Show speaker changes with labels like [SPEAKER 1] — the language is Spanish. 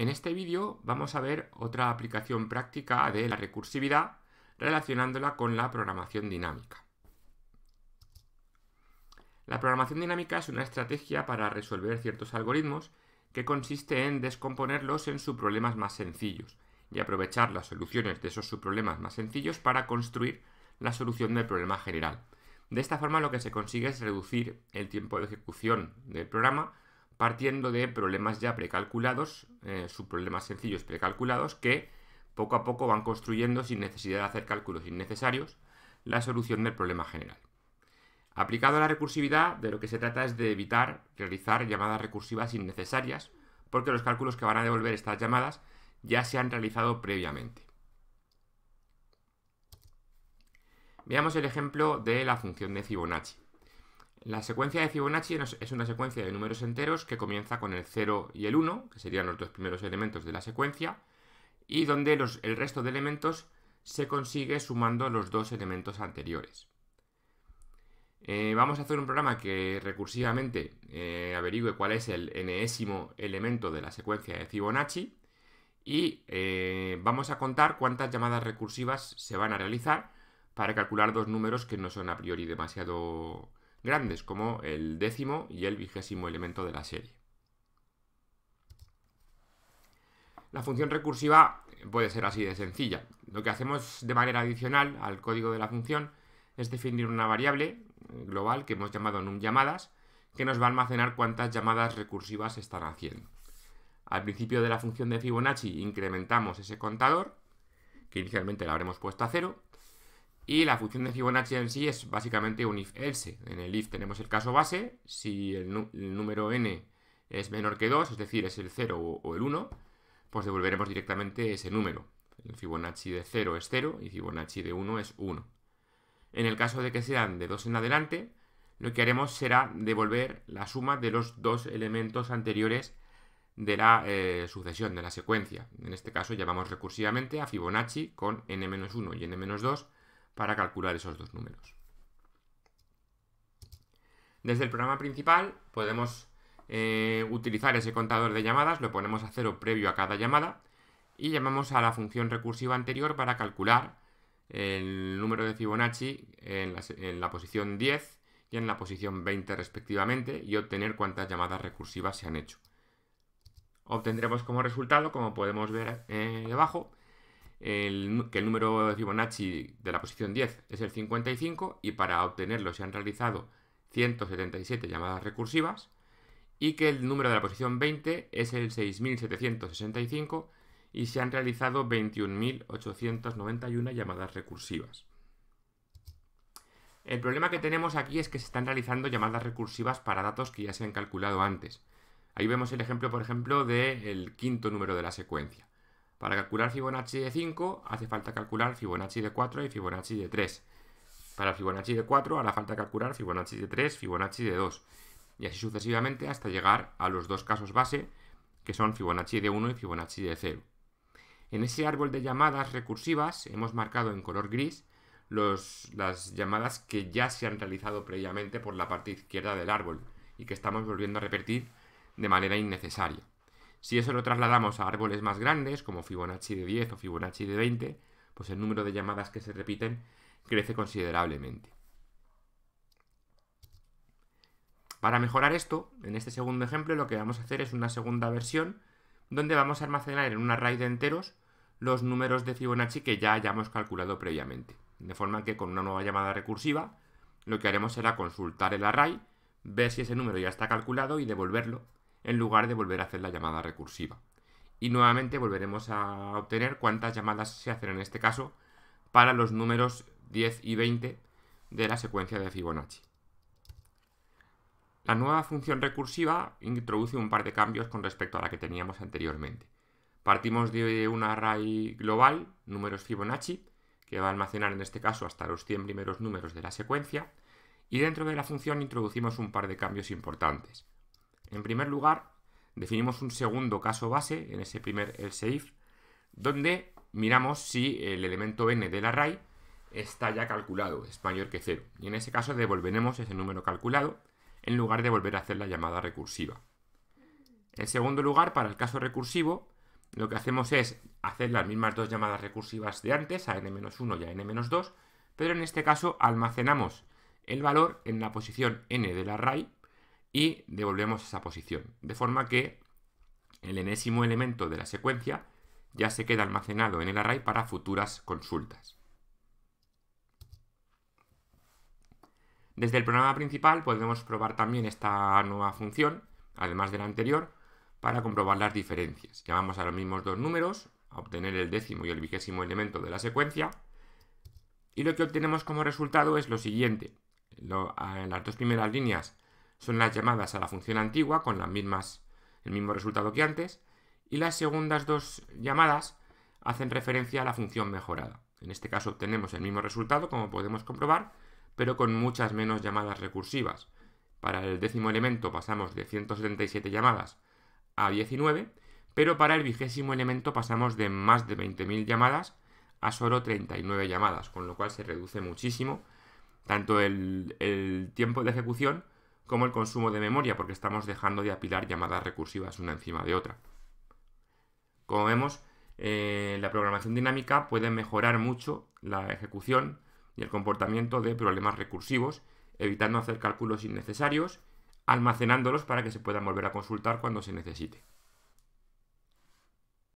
[SPEAKER 1] En este vídeo vamos a ver otra aplicación práctica de la recursividad relacionándola con la programación dinámica. La programación dinámica es una estrategia para resolver ciertos algoritmos que consiste en descomponerlos en subproblemas más sencillos y aprovechar las soluciones de esos subproblemas más sencillos para construir la solución del problema general. De esta forma lo que se consigue es reducir el tiempo de ejecución del programa partiendo de problemas ya precalculados, eh, subproblemas sencillos precalculados, que poco a poco van construyendo sin necesidad de hacer cálculos innecesarios la solución del problema general. Aplicado a la recursividad, de lo que se trata es de evitar realizar llamadas recursivas innecesarias, porque los cálculos que van a devolver estas llamadas ya se han realizado previamente. Veamos el ejemplo de la función de Fibonacci. La secuencia de Fibonacci es una secuencia de números enteros que comienza con el 0 y el 1, que serían los dos primeros elementos de la secuencia, y donde el resto de elementos se consigue sumando los dos elementos anteriores. Eh, vamos a hacer un programa que recursivamente eh, averigüe cuál es el nésimo elemento de la secuencia de Fibonacci y eh, vamos a contar cuántas llamadas recursivas se van a realizar para calcular dos números que no son a priori demasiado grandes como el décimo y el vigésimo elemento de la serie. La función recursiva puede ser así de sencilla. Lo que hacemos de manera adicional al código de la función es definir una variable global que hemos llamado num llamadas que nos va a almacenar cuántas llamadas recursivas están haciendo. Al principio de la función de Fibonacci incrementamos ese contador, que inicialmente lo habremos puesto a cero, y la función de Fibonacci en sí es básicamente un if-else. En el if tenemos el caso base, si el, número n es menor que 2, es decir, es el 0 o, el 1, pues devolveremos directamente ese número. El Fibonacci de 0 es 0 y Fibonacci de 1 es 1. En el caso de que sean de 2 en adelante, lo que haremos será devolver la suma de los dos elementos anteriores de la eh, sucesión, de la secuencia. En este caso llamamos recursivamente a Fibonacci con n-1 y n-2 para calcular esos dos números. Desde el programa principal podemos eh, utilizar ese contador de llamadas, lo ponemos a cero previo a cada llamada y llamamos a la función recursiva anterior para calcular el número de Fibonacci en la, posición 10 y en la posición 20 respectivamente y obtener cuántas llamadas recursivas se han hecho. Obtendremos como resultado, como podemos ver eh, debajo, que el número de Fibonacci de la posición 10 es el 55 y para obtenerlo se han realizado 177 llamadas recursivas y que el número de la posición 20 es el 6765 y se han realizado 21.891 llamadas recursivas. El problema que tenemos aquí es que se están realizando llamadas recursivas para datos que ya se han calculado antes. Ahí vemos el ejemplo, por ejemplo, del quinto número de la secuencia. Para calcular Fibonacci de 5 hace falta calcular Fibonacci de 4 y Fibonacci de 3. Para Fibonacci de 4 hará falta calcular Fibonacci de 3, Fibonacci de 2. Y así sucesivamente hasta llegar a los dos casos base, que son Fibonacci de 1 y Fibonacci de 0. En ese árbol de llamadas recursivas hemos marcado en color gris las llamadas que ya se han realizado previamente por la parte izquierda del árbol y que estamos volviendo a repetir de manera innecesaria. Si eso lo trasladamos a árboles más grandes, como Fibonacci de 10 o Fibonacci de 20, pues el número de llamadas que se repiten crece considerablemente. Para mejorar esto, en este segundo ejemplo lo que vamos a hacer es una segunda versión donde vamos a almacenar en un array de enteros los números de Fibonacci que ya hayamos calculado previamente. De forma que con una nueva llamada recursiva lo que haremos será consultar el array, ver si ese número ya está calculado y devolverlo en lugar de volver a hacer la llamada recursiva. Y nuevamente volveremos a obtener cuántas llamadas se hacen en este caso para los números 10 y 20 de la secuencia de Fibonacci. La nueva función recursiva introduce un par de cambios con respecto a la que teníamos anteriormente. Partimos de un array global, números Fibonacci, que va a almacenar en este caso hasta los 100 primeros números de la secuencia, y dentro de la función introducimos un par de cambios importantes. En primer lugar, definimos un segundo caso base, en ese primer el if, donde miramos si el elemento n del array está ya calculado, es mayor que 0. Y en ese caso devolveremos ese número calculado en lugar de volver a hacer la llamada recursiva. En segundo lugar, para el caso recursivo, lo que hacemos es hacer las mismas dos llamadas recursivas de antes, a n-1 y a n-2, pero en este caso almacenamos el valor en la posición n del array y devolvemos esa posición. De forma que el enésimo elemento de la secuencia ya se queda almacenado en el array para futuras consultas. Desde el programa principal podemos probar también esta nueva función, además de la anterior, para comprobar las diferencias. Llamamos a los mismos dos números, a obtener el décimo y el vigésimo elemento de la secuencia, y lo que obtenemos como resultado es lo siguiente. en las dos primeras líneas son las llamadas a la función antigua con las mismas, el mismo resultado que antes, y las segundas dos llamadas hacen referencia a la función mejorada. En este caso obtenemos el mismo resultado, como podemos comprobar, pero con muchas menos llamadas recursivas. Para el décimo elemento pasamos de 177 llamadas a 19, pero para el vigésimo elemento pasamos de más de 20.000 llamadas a solo 39 llamadas, con lo cual se reduce muchísimo tanto el tiempo de ejecución como el consumo de memoria, porque estamos dejando de apilar llamadas recursivas una encima de otra. Como vemos, eh, la programación dinámica puede mejorar mucho la ejecución y el comportamiento de problemas recursivos, evitando hacer cálculos innecesarios, almacenándolos para que se puedan volver a consultar cuando se necesite.